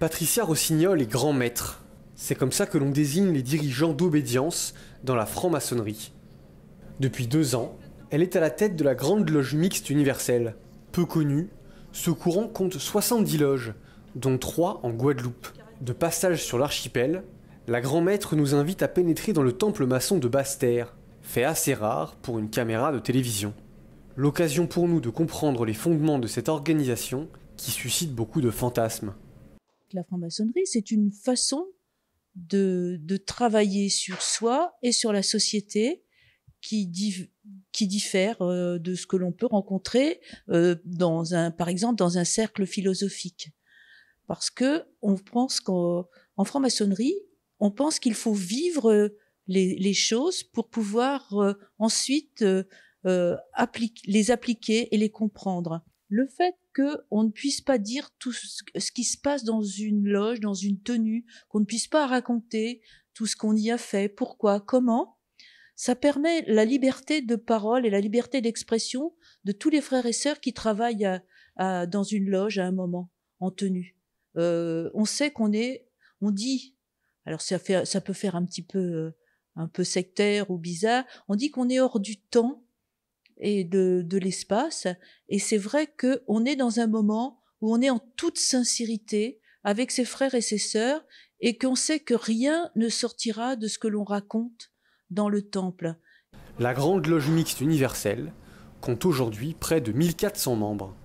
Patricia Rossignol est grand maître. C'est comme ça que l'on désigne les dirigeants d'obédience dans la franc-maçonnerie. Depuis deux ans, elle est à la tête de la Grande Loge Mixte Universelle. Peu connue, ce courant compte 70 loges, dont 3 en Guadeloupe. De passage sur l'archipel, la grand maître nous invite à pénétrer dans le temple maçon de Basse-Terre, fait assez rare pour une caméra de télévision. L'occasion pour nous de comprendre les fondements de cette organisation qui suscite beaucoup de fantasmes la franc-maçonnerie, c'est une façon de, travailler sur soi et sur la société qui, diffère euh, de ce que l'on peut rencontrer euh, par exemple, dans un cercle philosophique. Parce que on pense qu'en franc-maçonnerie, on pense qu'il faut vivre euh, les, choses pour pouvoir ensuite les appliquer et les comprendre. Le fait qu'on on ne puisse pas dire tout ce, qui se passe dans une loge, dans une tenue, qu'on ne puisse pas raconter tout ce qu'on y a fait, pourquoi, comment. Ça permet la liberté de parole et la liberté d'expression de tous les frères et sœurs qui travaillent dans une loge à un moment, en tenue. Euh, on sait qu'on est, on dit, alors ça, ça peut faire un petit peu, un peu sectaire ou bizarre, on dit qu'on est hors du temps et de, l'espace. Et c'est vrai que on est dans un moment où on est en toute sincérité avec ses frères et ses sœurs et qu'on sait que rien ne sortira de ce que l'on raconte dans le temple. La Grande Loge Mixte Universelle compte aujourd'hui près de 1400 membres.